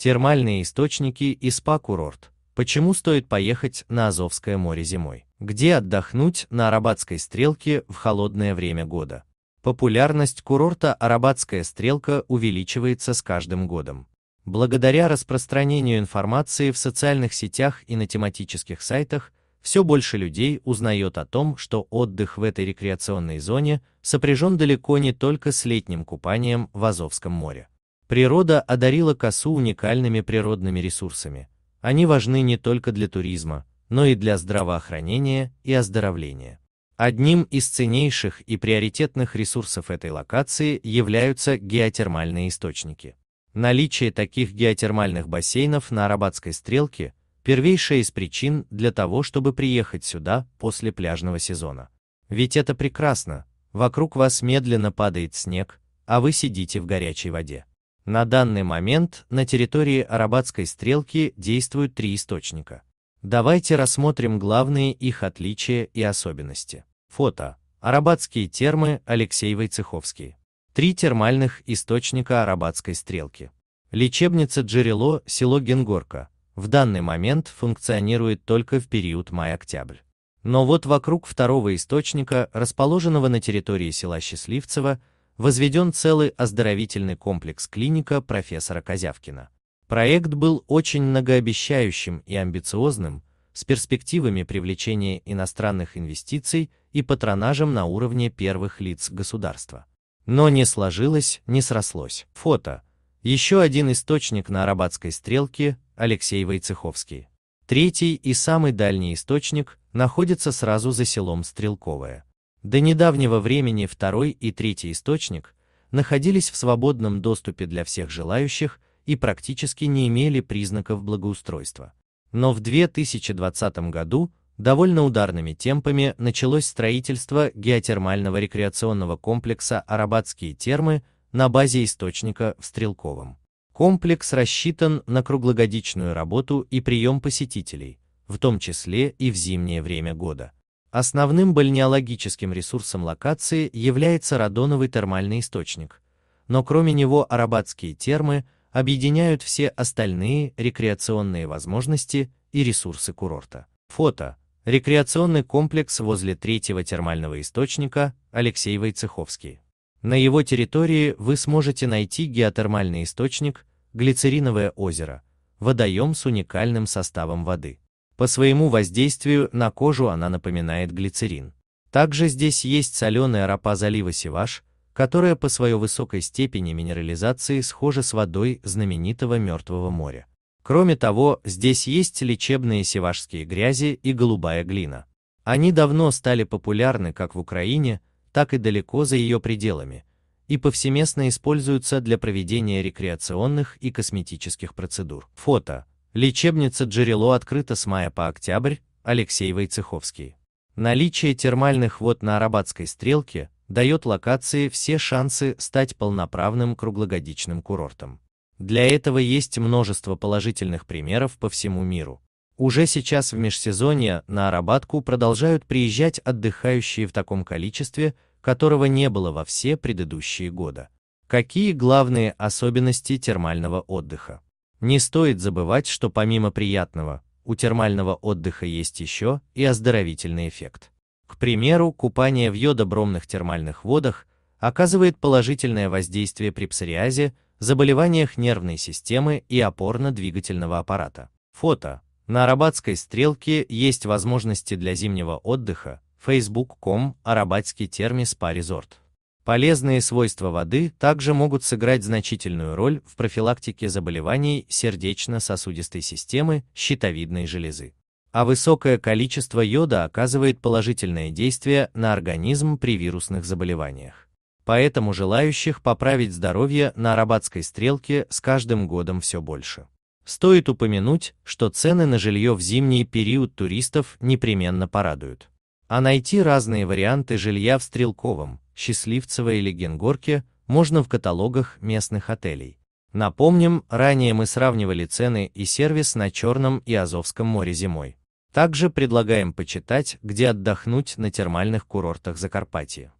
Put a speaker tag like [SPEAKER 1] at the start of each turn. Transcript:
[SPEAKER 1] термальные источники и спа-курорт. Почему стоит поехать на Азовское море зимой? Где отдохнуть на Арабатской стрелке в холодное время года? Популярность курорта Арабатская стрелка увеличивается с каждым годом. Благодаря распространению информации в социальных сетях и на тематических сайтах, все больше людей узнает о том, что отдых в этой рекреационной зоне сопряжен далеко не только с летним купанием в Азовском море. Природа одарила косу уникальными природными ресурсами. Они важны не только для туризма, но и для здравоохранения и оздоровления. Одним из ценнейших и приоритетных ресурсов этой локации являются геотермальные источники. Наличие таких геотермальных бассейнов на Арабатской стрелке – первейшая из причин для того, чтобы приехать сюда после пляжного сезона. Ведь это прекрасно, вокруг вас медленно падает снег, а вы сидите в горячей воде. На данный момент на территории Арабатской стрелки действуют три источника. Давайте рассмотрим главные их отличия и особенности. Фото. Арабатские термы Алексеевой-Цеховские. Три термальных источника Арабатской стрелки. Лечебница Джерело, село Генгорка, в данный момент функционирует только в период май-октябрь. Но вот вокруг второго источника, расположенного на территории села Счастливцево, возведен целый оздоровительный комплекс клиника профессора Козявкина. Проект был очень многообещающим и амбициозным, с перспективами привлечения иностранных инвестиций и патронажем на уровне первых лиц государства. Но не сложилось, не срослось. Фото. Еще один источник на Арабатской стрелке – Алексей Войцеховский. Третий и самый дальний источник находится сразу за селом Стрелковое. До недавнего времени второй и третий источник находились в свободном доступе для всех желающих и практически не имели признаков благоустройства. Но в 2020 году довольно ударными темпами началось строительство геотермального рекреационного комплекса «Арабатские термы» на базе источника в Стрелковом. Комплекс рассчитан на круглогодичную работу и прием посетителей, в том числе и в зимнее время года – Основным бальнеологическим ресурсом локации является радоновый термальный источник, но кроме него арабатские термы объединяют все остальные рекреационные возможности и ресурсы курорта. Фото. Рекреационный комплекс возле третьего термального источника Алексей Войцеховский. На его территории вы сможете найти геотермальный источник, глицериновое озеро, водоем с уникальным составом воды. По своему воздействию на кожу она напоминает глицерин. Также здесь есть соленая ропа залива Севаш, которая по своей высокой степени минерализации схожа с водой знаменитого Мертвого моря. Кроме того, здесь есть лечебные севашские грязи и голубая глина. Они давно стали популярны как в Украине, так и далеко за ее пределами, и повсеместно используются для проведения рекреационных и косметических процедур. Фото. Лечебница Джерело открыта с мая по октябрь, Алексей Войцеховский. Наличие термальных вод на Арабатской стрелке дает локации все шансы стать полноправным круглогодичным курортом. Для этого есть множество положительных примеров по всему миру. Уже сейчас в межсезонье на Арабатку продолжают приезжать отдыхающие в таком количестве, которого не было во все предыдущие годы. Какие главные особенности термального отдыха? Не стоит забывать, что помимо приятного, у термального отдыха есть еще и оздоровительный эффект. К примеру, купание в йодобромных термальных водах оказывает положительное воздействие при псориазе, заболеваниях нервной системы и опорно-двигательного аппарата. Фото. На Арабатской стрелке есть возможности для зимнего отдыха, facebook.com, арабатский термис спа-резорт. Полезные свойства воды также могут сыграть значительную роль в профилактике заболеваний сердечно-сосудистой системы, щитовидной железы. А высокое количество йода оказывает положительное действие на организм при вирусных заболеваниях. Поэтому желающих поправить здоровье на арабатской стрелке с каждым годом все больше. Стоит упомянуть, что цены на жилье в зимний период туристов непременно порадуют. А найти разные варианты жилья в Стрелковом, Счастливцево или Генгорке можно в каталогах местных отелей. Напомним, ранее мы сравнивали цены и сервис на Черном и Азовском море зимой. Также предлагаем почитать, где отдохнуть на термальных курортах Закарпатья.